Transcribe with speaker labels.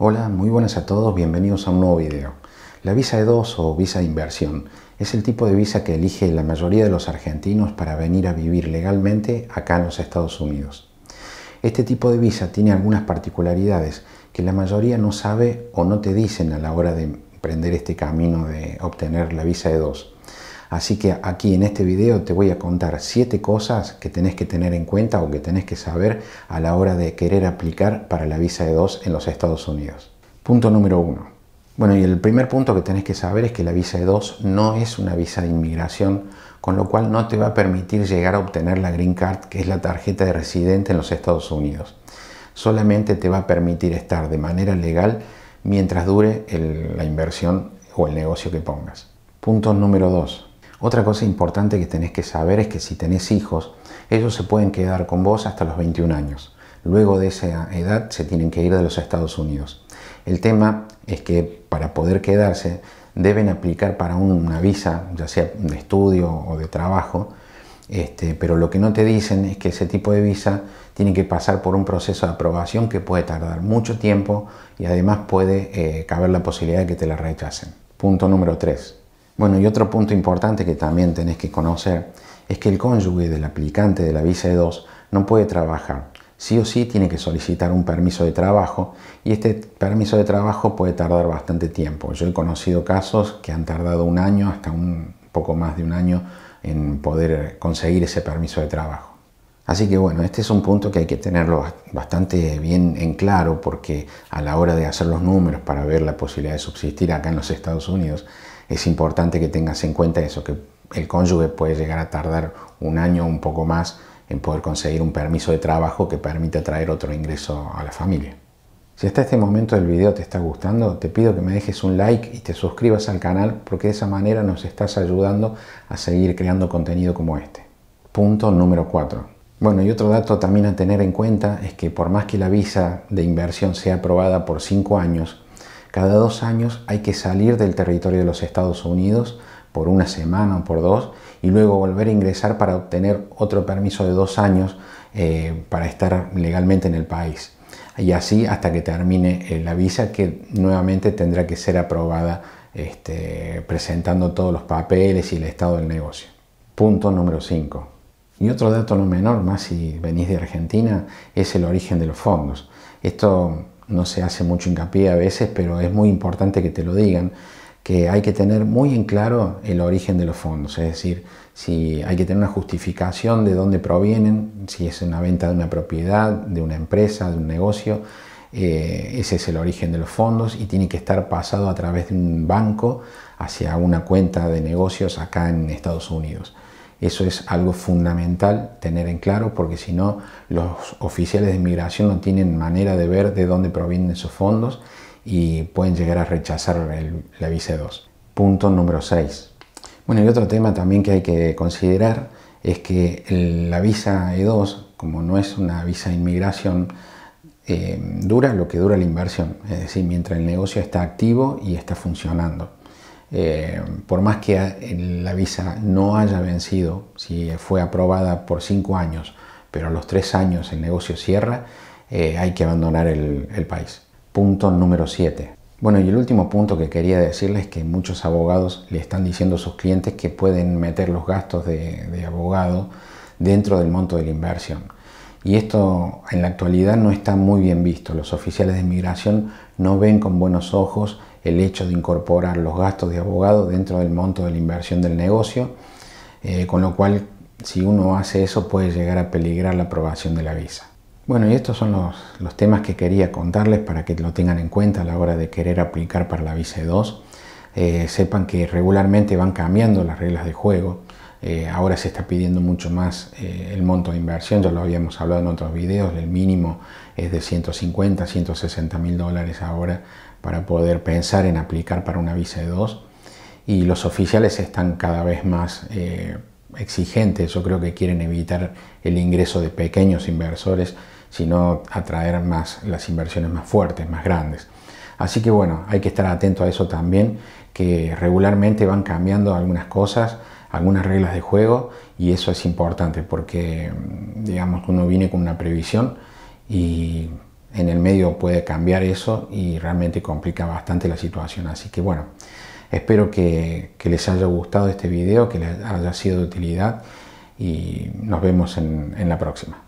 Speaker 1: Hola, muy buenas a todos, bienvenidos a un nuevo video. La visa de 2 o visa de inversión es el tipo de visa que elige la mayoría de los argentinos para venir a vivir legalmente acá en los Estados Unidos. Este tipo de visa tiene algunas particularidades que la mayoría no sabe o no te dicen a la hora de emprender este camino de obtener la visa de 2 Así que aquí en este video te voy a contar 7 cosas que tenés que tener en cuenta o que tenés que saber a la hora de querer aplicar para la visa E2 en los Estados Unidos. Punto número 1. Bueno, y el primer punto que tenés que saber es que la visa E2 no es una visa de inmigración, con lo cual no te va a permitir llegar a obtener la Green Card, que es la tarjeta de residente en los Estados Unidos. Solamente te va a permitir estar de manera legal mientras dure la inversión o el negocio que pongas. Punto número 2. Otra cosa importante que tenés que saber es que si tenés hijos, ellos se pueden quedar con vos hasta los 21 años. Luego de esa edad se tienen que ir de los Estados Unidos. El tema es que para poder quedarse deben aplicar para una visa, ya sea de estudio o de trabajo, este, pero lo que no te dicen es que ese tipo de visa tiene que pasar por un proceso de aprobación que puede tardar mucho tiempo y además puede eh, caber la posibilidad de que te la rechacen. Punto número 3. Bueno, y otro punto importante que también tenés que conocer es que el cónyuge del aplicante de la visa E2 no puede trabajar. Sí o sí tiene que solicitar un permiso de trabajo y este permiso de trabajo puede tardar bastante tiempo. Yo he conocido casos que han tardado un año, hasta un poco más de un año, en poder conseguir ese permiso de trabajo. Así que bueno, este es un punto que hay que tenerlo bastante bien en claro porque a la hora de hacer los números para ver la posibilidad de subsistir acá en los Estados Unidos, es importante que tengas en cuenta eso, que el cónyuge puede llegar a tardar un año o un poco más en poder conseguir un permiso de trabajo que permita traer otro ingreso a la familia. Si hasta este momento del video te está gustando, te pido que me dejes un like y te suscribas al canal porque de esa manera nos estás ayudando a seguir creando contenido como este. Punto número 4. Bueno, y otro dato también a tener en cuenta es que por más que la visa de inversión sea aprobada por cinco años, cada dos años hay que salir del territorio de los Estados Unidos por una semana o por dos y luego volver a ingresar para obtener otro permiso de dos años eh, para estar legalmente en el país. Y así hasta que termine eh, la visa que nuevamente tendrá que ser aprobada este, presentando todos los papeles y el estado del negocio. Punto número 5. Y otro dato no menor, más si venís de Argentina, es el origen de los fondos. Esto no se hace mucho hincapié a veces, pero es muy importante que te lo digan, que hay que tener muy en claro el origen de los fondos, es decir, si hay que tener una justificación de dónde provienen, si es una venta de una propiedad, de una empresa, de un negocio, eh, ese es el origen de los fondos y tiene que estar pasado a través de un banco hacia una cuenta de negocios acá en Estados Unidos. Eso es algo fundamental tener en claro porque si no los oficiales de inmigración no tienen manera de ver de dónde provienen esos fondos y pueden llegar a rechazar la visa 2. Punto número 6. Bueno, el otro tema también que hay que considerar es que la visa E2, como no es una visa de inmigración, eh, dura lo que dura la inversión, es decir, mientras el negocio está activo y está funcionando. Eh, por más que la visa no haya vencido, si fue aprobada por cinco años, pero a los tres años el negocio cierra, eh, hay que abandonar el, país. Punto número 7. Bueno, y el último punto que quería decirles es que muchos abogados le están diciendo a sus clientes que pueden meter los gastos de abogado dentro del monto de la inversión y esto en la actualidad no está muy bien visto. Los oficiales de inmigración no ven con buenos ojos el hecho de incorporar los gastos de abogado dentro del monto de la inversión del negocio, eh, con lo cual si uno hace eso puede llegar a peligrar la aprobación de la visa. Bueno, y estos son los, temas que quería contarles para que lo tengan en cuenta a la hora de querer aplicar para la visa 2 eh, sepan que regularmente van cambiando las reglas de juego. Eh, ahora se está pidiendo mucho más eh, el monto de inversión, ya lo habíamos hablado en otros videos, el mínimo es de 150, 160 mil dólares ahora para poder pensar en aplicar para una visa de dos. Y los oficiales están cada vez más eh, exigentes, yo creo que quieren evitar el ingreso de pequeños inversores, sino atraer más las inversiones más fuertes, más grandes. Así que bueno, hay que estar atento a eso también, que regularmente van cambiando algunas cosas algunas reglas de juego y eso es importante porque, mm, digamos, uno viene con una previsión y en el medio puede cambiar eso y realmente complica bastante la situación. Así que bueno, espero que, les haya gustado este video, que les haya sido de utilidad y nos vemos en la próxima.